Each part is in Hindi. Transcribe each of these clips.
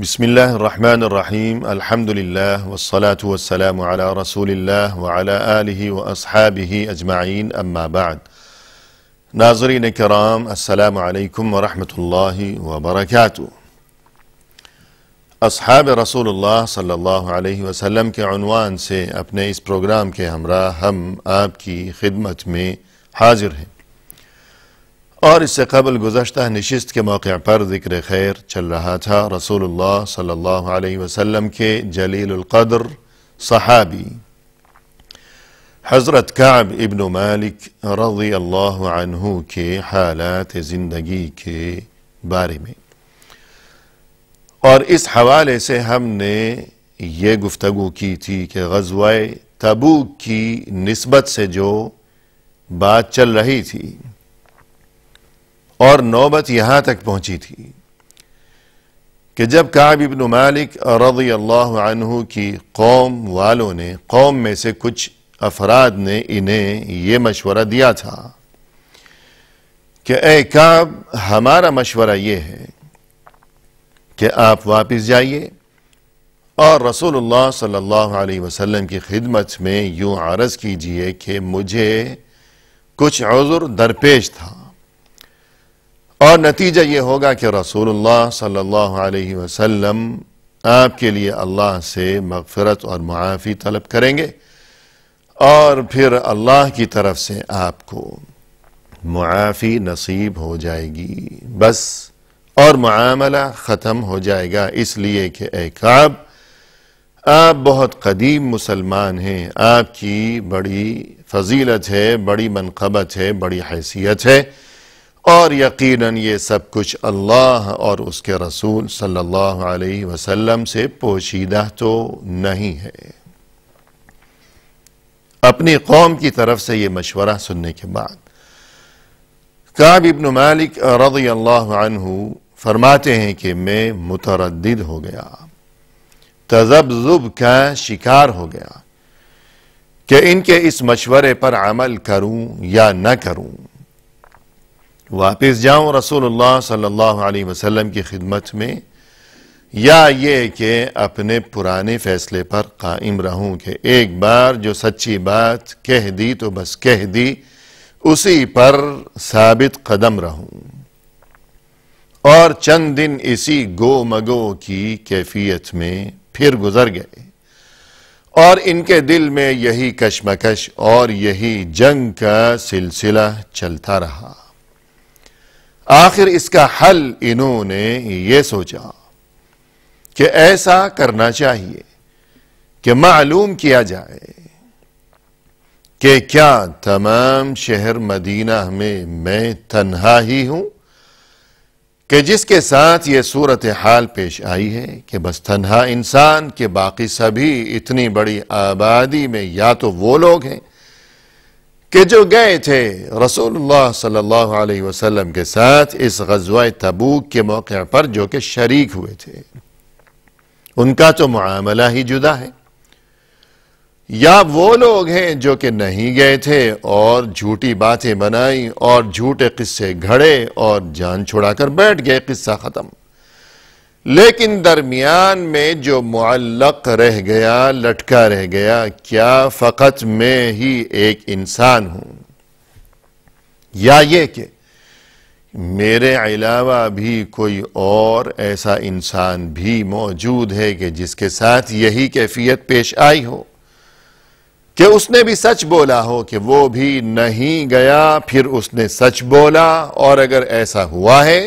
بسم الله الرحمن الرحيم الحمد لله والصلاة والسلام على رسول الله وعلى آله وأصحابه أجمعين أما بعد ناظرين الكرام السلام عليكم ورحمة الله وبركاته اصحاب رسول الله صلى الله عليه وسلم کے عنوان سے اپنے اس پروگرام کے ہمراہ ہم آپ کی خدمت میں حاضر ہیں और इससे कबल गुजशत नशस्त के मौके पर ज़िक्र खैर चल रहा था रसूल सल्लल्लाहु अलैहि के जलीलक़द्र सहाबी हज़रत काब इबन मालिक रज़ी अल्लाह के हालात ज़िंदगी के बारे में और इस हवाले से हमने ये गुफ्तु की थी कि गजवाए तबू की नस्बत से जो बात चल रही थी और नौबत यहां तक पहुंची थी कि जब काब इबन मालिक रजी अल्लाह की कौम वालों ने कौम में से कुछ अफराद ने इन्हें ये मशवरा दिया था कि ए काब हमारा मशवरा ये है कि आप वापस जाइए और रसूलुल्लाह सल्लल्लाहु अलैहि वसल्लम की खिदमत में यूँ आरज़ कीजिए कि मुझे कुछ अजुर दरपेश था और नतीजा ये होगा कि रसूलुल्लाह सल्लल्लाहु अलैहि वसल्लम आपके लिए अल्लाह से मगफरत और मुआफ़ी तलब करेंगे और फिर अल्लाह की तरफ से आपको मुआफ़ी नसीब हो जाएगी बस और मामला ख़त्म हो जाएगा इसलिए कि एकाब आप बहुत कदीम मुसलमान हैं आपकी बड़ी फजीलत है बड़ी मनकबत है बड़ी हैसियत है और यकीनन ये सब कुछ अल्लाह और उसके रसूल सल्लल्लाहु अलैहि वसल्लम से पोशीदा तो नहीं है अपनी कौम की तरफ से ये मशवरा सुनने के बाद काब इब्न मालिक रदी अल्लाह फरमाते हैं कि मैं मुतरद हो गया तजब्जुब का शिकार हो गया कि इनके इस मशवरे पर अमल करूं या न करूं वापस जाऊं रसूलुल्लाह सल्लल्लाहु अलैहि वसल्लम की खिदमत में या ये कि अपने पुराने फैसले पर कायम रहूं कि एक बार जो सच्ची बात कह दी तो बस कह दी उसी पर साबित कदम रहूं और चंद दिन इसी गो मगो की कैफियत में फिर गुजर गए और इनके दिल में यही कशमकश और यही जंग का सिलसिला चलता रहा आखिर इसका हल इन्होंने यह सोचा कि ऐसा करना चाहिए कि मालूम किया जाए कि क्या तमाम शहर मदीना में मैं तन्हा ही हूं कि जिसके साथ ये सूरत हाल पेश आई है कि बस तन्हा इंसान के बाकी सभी इतनी बड़ी आबादी में या तो वो लोग हैं कि जो गए थे रसूलुल्लाह सल्लल्लाहु अलैहि वसल्लम के साथ इस गजवा तबूक के मौके पर जो कि शरीक हुए थे उनका तो मामला ही जुदा है या वो लोग हैं जो कि नहीं गए थे और झूठी बातें बनाई और झूठे किस्से घड़े और जान छुड़ाकर बैठ गए किस्सा खत्म लेकिन दरमियान में जो मुअल्लक रह गया लटका रह गया क्या फ़कत मैं ही एक इंसान हूं या ये कि मेरे अलावा भी कोई और ऐसा इंसान भी मौजूद है कि जिसके साथ यही कैफियत पेश आई हो कि उसने भी सच बोला हो कि वो भी नहीं गया फिर उसने सच बोला और अगर ऐसा हुआ है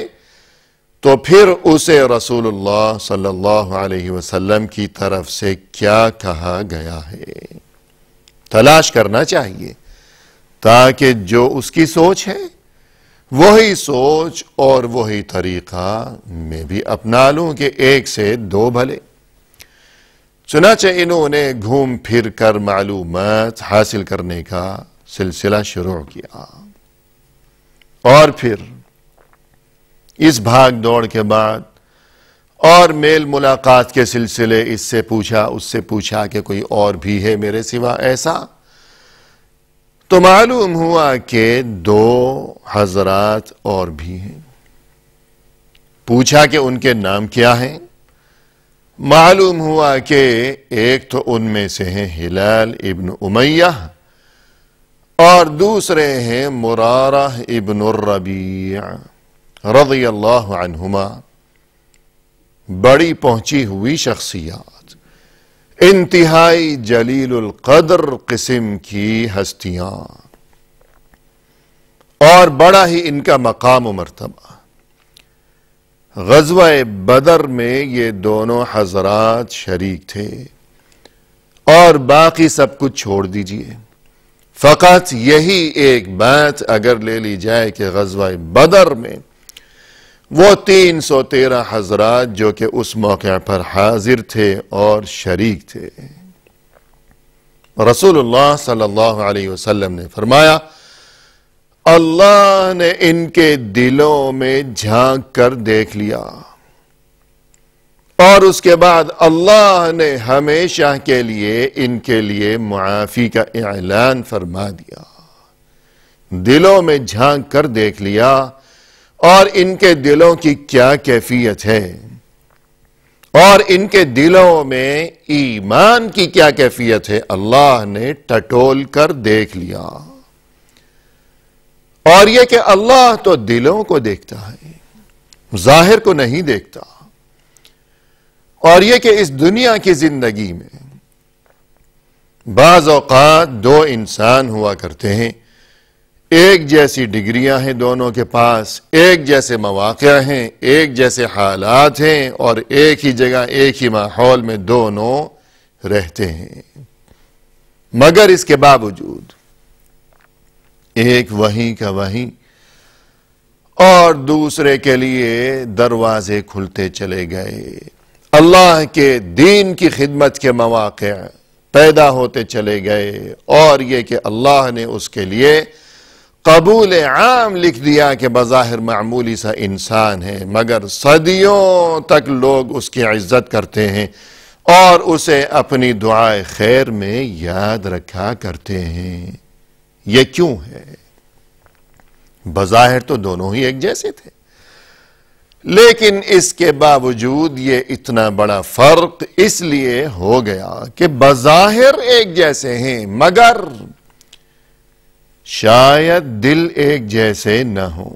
तो फिर उसे रसूलुल्लाह सल्लल्लाहु अलैहि वसल्लम की तरफ से क्या कहा गया है तलाश करना चाहिए ताकि जो उसकी सोच है वही सोच और वही तरीका मैं भी अपना लूं कि एक से दो भले चुनाचे इन्होंने घूम फिर कर मालूम हासिल करने का सिलसिला शुरू किया और फिर इस भाग दौड़ के बाद और मेल मुलाकात के सिलसिले इससे पूछा उससे पूछा कि कोई और भी है मेरे सिवा ऐसा तो मालूम हुआ कि दो हजरात और भी हैं पूछा कि उनके नाम क्या हैं मालूम हुआ कि एक तो उनमें से हैं हिलाल इब्न उमैया और दूसरे हैं मुरारा इब्न रबिया रजी अल्लाह बड़ी पहुंची हुई शख्सियात इंतहाई जलील कदर किस्म की हस्तियां और बड़ा ही इनका मकाम मरतबा गजवा बदर में ये दोनों हजरात शरीक थे और बाकी सब कुछ छोड़ दीजिए फ़कत यही एक बात अगर ले ली जाए कि गजवा बदर में वो तीन सौ तेरह हजरात जो कि उस मौके पर हाजिर थे और शरीक थे रसूलुल्लाह सल्लल्लाहु अलैहि वसल्लम ने फरमाया अल्लाह ने इनके दिलों में झांक कर देख लिया और उसके बाद अल्लाह ने हमेशा के लिए इनके लिए मुआफ़ी का ऐलान फरमा दिया दिलों में झांक कर देख लिया और इनके दिलों की क्या कैफियत है और इनके दिलों में ईमान की क्या कैफियत है अल्लाह ने टटोल कर देख लिया और यह कि अल्लाह तो दिलों को देखता है जाहिर को नहीं देखता और यह कि इस दुनिया की जिंदगी में बाज दो इंसान हुआ करते हैं एक जैसी डिग्रियां हैं दोनों के पास एक जैसे मौाक़ हैं एक जैसे हालात हैं और एक ही जगह एक ही माहौल में दोनों रहते हैं मगर इसके बावजूद एक वहीं का वहीं और दूसरे के लिए दरवाजे खुलते चले गए अल्लाह के दीन की खिदमत के मौाक़ पैदा होते चले गए और ये कि अल्लाह ने उसके लिए कबूल आम लिख दिया कि बज़ाहिर मामूली सा इंसान है मगर सदियों तक लोग उसकी इज्जत करते हैं और उसे अपनी दुआ खैर में याद रखा करते हैं ये क्यों है बज़ाहिर तो दोनों ही एक जैसे थे लेकिन इसके बावजूद ये इतना बड़ा फर्क इसलिए हो गया कि बज़ाहिर एक जैसे हैं मगर शायद दिल एक जैसे न हो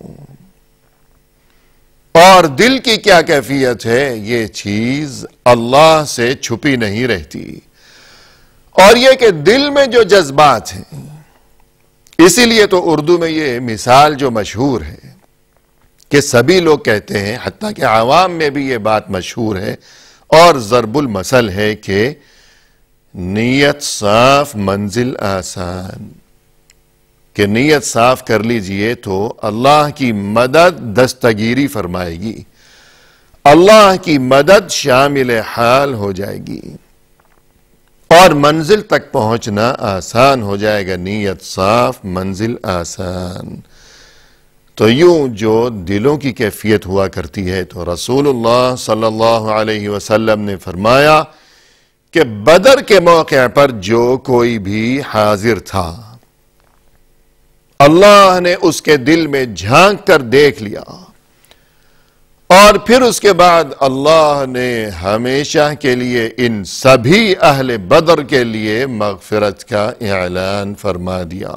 और दिल की क्या कैफियत है ये चीज अल्लाह से छुपी नहीं रहती और यह कि दिल में जो जज्बात हैं इसीलिए तो उर्दू में ये मिसाल जो मशहूर है कि सभी लोग कहते हैं हती कि आवाम में भी ये बात मशहूर है और जरबुल मसल है कि नीयत साफ मंजिल आसान कि नीयत साफ कर लीजिए तो अल्लाह की मदद दस्तगीरी फरमाएगी अल्लाह की मदद शामिल हाल हो जाएगी और मंजिल तक पहुंचना आसान हो जाएगा नीयत साफ मंजिल आसान तो यूं जो दिलों की कैफियत हुआ करती है तो रसूलुल्लाह सल्लल्लाहु अलैहि वसल्लम ने फरमाया कि बदर के मौके पर जो कोई भी हाजिर था अल्लाह ने उसके दिल में झांक कर देख लिया और फिर उसके बाद अल्लाह ने हमेशा के लिए इन सभी अहल बदर के लिए मगफरत का ऐलान फरमा दिया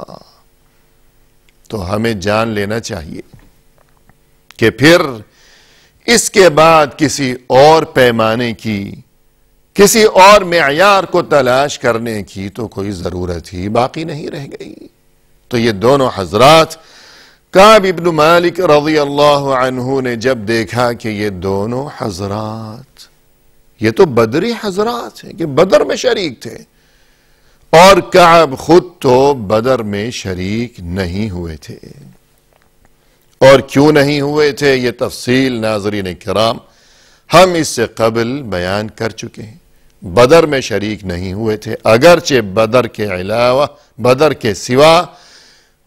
तो हमें जान लेना चाहिए कि फिर इसके बाद किसी और पैमाने की किसी और मैार को तलाश करने की तो कोई ज़रूरत ही बाकी नहीं रह गई तो ये दोनों हजरात काब इब्न मालिक रजी अल्लाह ने जब देखा कि ये दोनों हजरात ये तो बदरी हजरात हैं कि बदर में शरीक थे और काब खुद तो बदर में शरीक नहीं हुए थे और क्यों नहीं हुए थे ये तफसील नाजरीन कराम हम इससे कबल बयान कर चुके हैं बदर में शरीक नहीं हुए थे अगरचे बदर के अलावा बदर के सिवा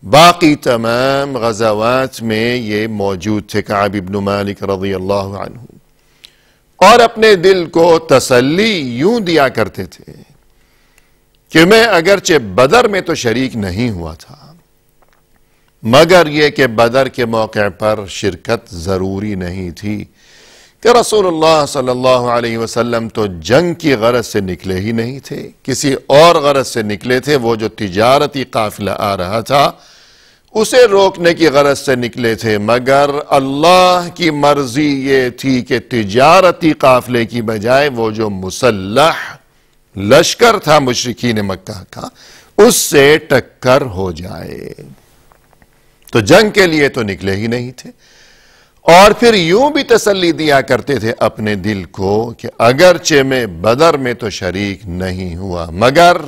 बाकी तमाम गजावात में ये मौजूद थे काब इबन मालिक रजी अल्लाह और अपने दिल को तसल्ली यूं दिया करते थे कि मैं अगरचे बदर में तो शरीक नहीं हुआ था मगर यह कि बदर के मौके पर शिरकत जरूरी नहीं थी कि रसूलुल्लाह सल्लल्लाहु तो जंग की गरज से निकले ही नहीं थे किसी और गरज से निकले थे वो जो तजारती काफिला आ रहा था उसे रोकने की गरज से निकले थे मगर अल्लाह की मर्जी ये थी कि तजारती काफिले की बजाय वो जो मुसलह लश्कर था मुशरकिन मक्का का उससे टक्कर हो जाए तो जंग के लिए तो निकले ही नहीं थे और फिर यूं भी तसल्ली दिया करते थे अपने दिल को कि अगरचे में बदर में तो शरीक नहीं हुआ मगर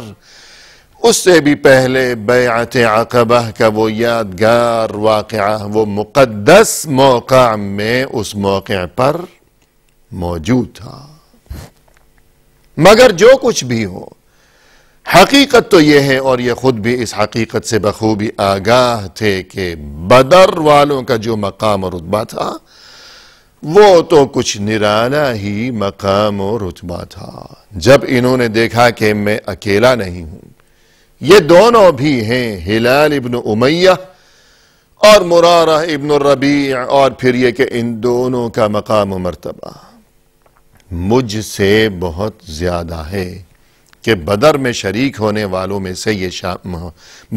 उससे भी पहले बैत आकबा का वो यादगार वाक़ वो मुकदस मौका में उस मौके पर मौजूद था मगर जो कुछ भी हो हकीकत तो यह है और यह खुद भी इस हकीकत से बखूबी आगाह थे कि बदर वालों का जो मकाम और रुतबा था वो तो कुछ निराना ही मकाम और रुतबा था जब इन्होंने देखा कि मैं अकेला नहीं हूं ये दोनों भी हैं हिलाल इब्न उमैया और मुरारा इबन रबी और फिर यह कि इन दोनों का मकाम मरतबा मुझसे बहुत ज्यादा है कि बदर में शरीक होने वालों में से ये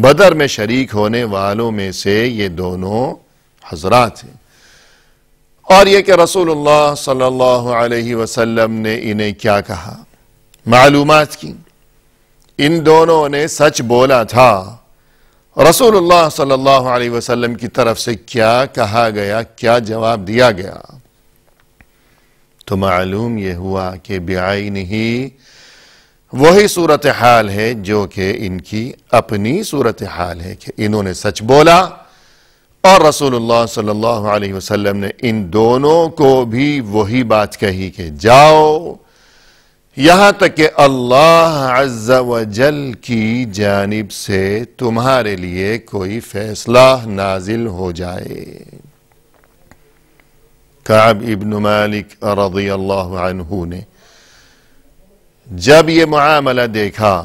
बदर में शरीक होने वालों में से ये दोनों हजरात हैं और ये कि रसूलुल्लाह सल्लल्लाहु अलैहि वसल्लम ने इन्हें क्या कहा मालूम की इन दोनों ने सच बोला था रसूलुल्लाह सल्लल्लाहु अलैहि वसल्लम की तरफ से क्या कहा गया क्या जवाब दिया गया तो मालूम यह हुआ कि ब्याई नहीं वही सूरत हाल है जो कि इनकी अपनी सूरत हाल है कि इन्होंने सच बोला और रसूलुल्लाह सल्लल्लाहु अलैहि वसल्लम ने इन दोनों को भी वही बात कही कि जाओ यहां तक कि अल्लाह अज्जल की जानिब से तुम्हारे लिए कोई फैसला नाजिल हो जाए काब इबन मालिक रजी अल्लाह ने जब ये मामला देखा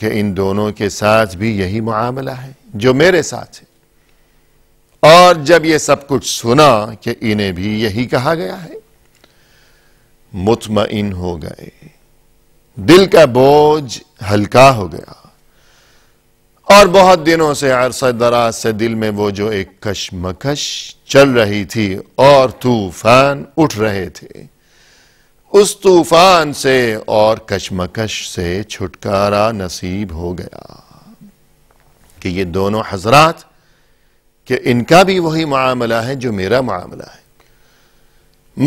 कि इन दोनों के साथ भी यही मामला है जो मेरे साथ है और जब ये सब कुछ सुना कि इन्हें भी यही कहा गया है मुतमिन हो गए दिल का बोझ हल्का हो गया और बहुत दिनों से अरसा दराज से दिल में वो जो एक कशमकश चल रही थी और तूफान उठ रहे थे उस तूफान से और कशमकश से छुटकारा नसीब हो गया कि ये दोनों हजरात कि इनका भी वही मामला है जो मेरा मामला है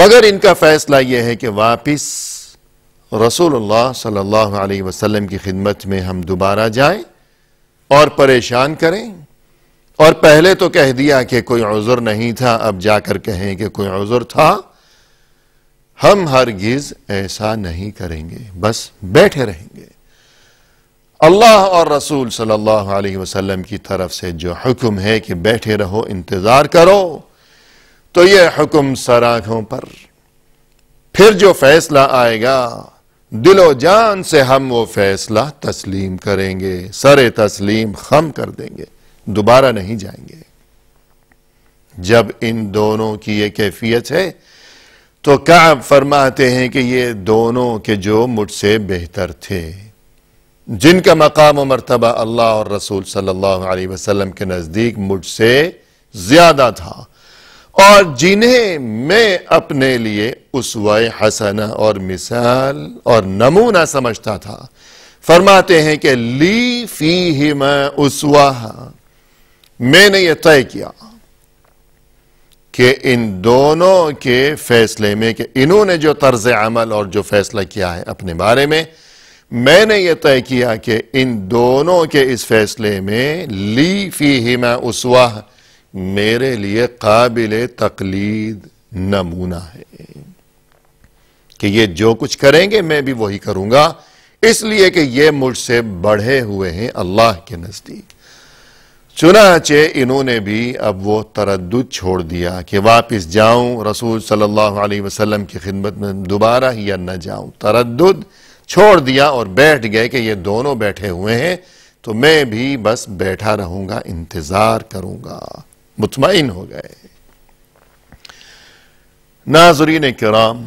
मगर इनका फैसला यह है कि वापस रसूलुल्लाह सल्लल्लाहु अलैहि वसल्लम की खिदमत में हम दोबारा जाएं और परेशान करें और पहले तो कह दिया कि कोई उज़र नहीं था अब जाकर कहें कि कोई उज़र था हम हरगिज ऐसा नहीं करेंगे बस बैठे रहेंगे अल्लाह और रसूल सल्लल्लाहु अलैहि वसल्लम की तरफ से जो हुक्म है कि बैठे रहो इंतज़ार करो तो यह हुक्म सराखों पर फिर जो फैसला आएगा दिलो जान से हम वो फैसला तस्लीम करेंगे सरे तस्लीम खम कर देंगे दोबारा नहीं जाएंगे जब इन दोनों की यह कैफियत है तो क्या फरमाते हैं कि ये दोनों के जो मुझसे बेहतर थे जिनका मकाम मरतबा अल्लाह और रसूल सल्लल्लाहु अलैहि वसल्लम के नज़दीक मुझसे ज़्यादा था और जिन्हें मैं अपने लिए उसवा हसना और मिसाल और नमूना समझता था फरमाते हैं कि ली फी ही मैं उसवा मैंने यह तय किया कि इन दोनों के फैसले में कि इन्होंने जो तर्ज अमल और जो फैसला किया है अपने बारे में मैंने ये तय किया कि इन दोनों के इस फैसले में ली फी हिमा उसवा मेरे लिए काबिल तकलीद नमूना है कि ये जो कुछ करेंगे मैं भी वही करूंगा इसलिए कि ये मुझसे बढ़े हुए हैं अल्लाह के नज़दीक चुनाचे इन्होंने भी अब वो तरद छोड़ दिया कि वापस जाऊं रसूल सल्लल्लाहु अलैहि वसल्लम की खिदमत में दोबारा या न जाऊं तरद छोड़ दिया और बैठ गए कि ये दोनों बैठे हुए हैं तो मैं भी बस बैठा रहूंगा इंतजार करूंगा मुतमिन हो गए नाजरीन कराम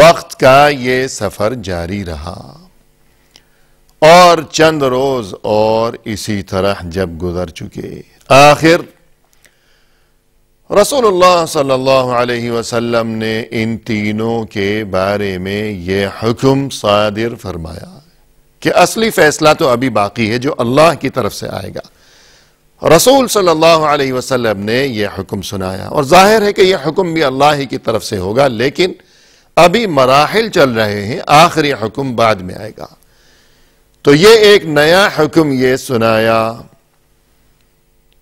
वक्त का ये सफर जारी रहा और चंद रोज और इसी तरह जब गुजर चुके आखिर रसूलुल्लाह सल्लल्लाहु अलैहि वसल्लम ने इन तीनों के बारे में यह हुक्म सादिर फरमाया कि असली फैसला तो अभी बाकी है जो अल्लाह की तरफ से आएगा रसूल सल्लल्लाहु अलैहि वसल्लम ने यह हुक्म सुनाया और जाहिर है कि यह हुक्म भी अल्लाह ही की तरफ से होगा लेकिन अभी मराहल चल रहे हैं आखिरी हुक्म बाद में आएगा तो ये एक नया हुक्म ये सुनाया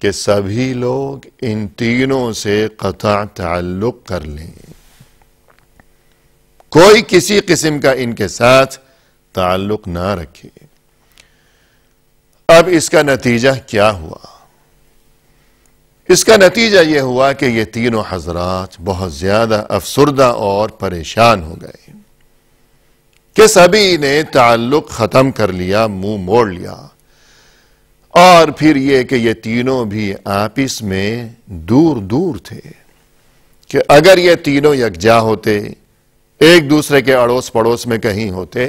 कि सभी लोग इन तीनों से कता ताल्लुक कर लें कोई किसी किस्म का इनके साथ ताल्लुक ना रखे अब इसका नतीजा क्या हुआ इसका नतीजा यह हुआ कि ये तीनों हजरात बहुत ज्यादा अफसरदा और परेशान हो गए कि सभी ने ताल्लुक ख़त्म कर लिया मुंह मोड़ लिया और फिर ये कि ये तीनों भी आपस में दूर दूर थे कि अगर ये तीनों यकजा होते एक दूसरे के अड़ोस पड़ोस में कहीं होते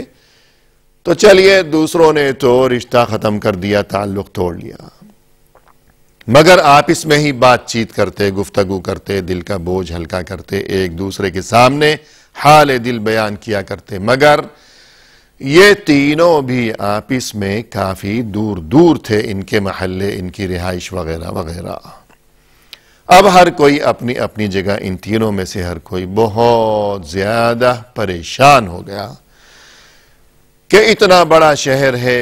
तो चलिए दूसरों ने तो रिश्ता ख़त्म कर दिया ताल्लुक तोड़ लिया मगर आप इसमें ही बातचीत करते गुफ्तगु करते दिल का बोझ हल्का करते एक दूसरे के सामने हाल दिल बयान किया करते मगर ये तीनों भी आपस में काफ़ी दूर दूर थे इनके महल्ले इनकी रिहाइश वगैरह वगैरह अब हर कोई अपनी अपनी जगह इन तीनों में से हर कोई बहुत ज़्यादा परेशान हो गया कि इतना बड़ा शहर है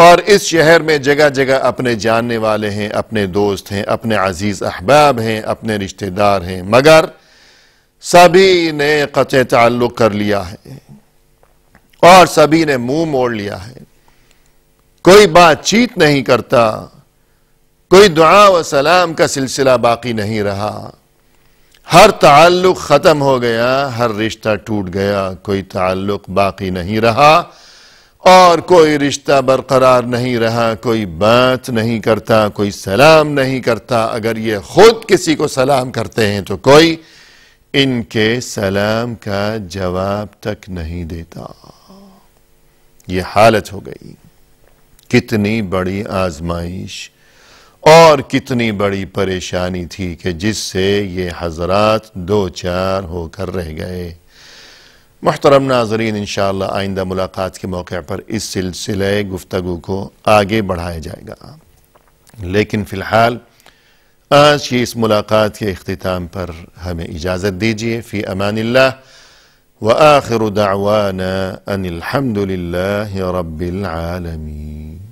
और इस शहर में जगह जगह अपने जानने वाले हैं अपने दोस्त हैं अपने अजीज़ अहबाब हैं अपने रिश्तेदार हैं मगर सभी ने कचे ताल्लुक कर लिया है और सभी ने मुंह मोड़ लिया है कोई बातचीत नहीं करता कोई दुआ व सलाम का सिलसिला बाकी नहीं रहा हर ताल्लुक ख़त्म हो गया हर रिश्ता टूट गया कोई ताल्लुक बाकी नहीं रहा और कोई रिश्ता बरकरार नहीं रहा कोई बात नहीं करता कोई सलाम नहीं करता अगर ये खुद किसी को सलाम करते हैं तो कोई इनके सलाम का जवाब तक नहीं देता ये हालत हो गई कितनी बड़ी आजमाइश और कितनी बड़ी परेशानी थी कि जिससे ये हजरात दो चार होकर रह गए मोहतरम नाजरीन इन आइंदा मुलाकात के मौके पर इस सिलसिले गुफ्तगु को आगे बढ़ाया जाएगा लेकिन फ़िलहाल آج کی اس ملاقات کے اختتام پر ہمیں اجازت دیجئے فی امان اللہ وآخر دعوانا ان الحمد للہ رب العالمین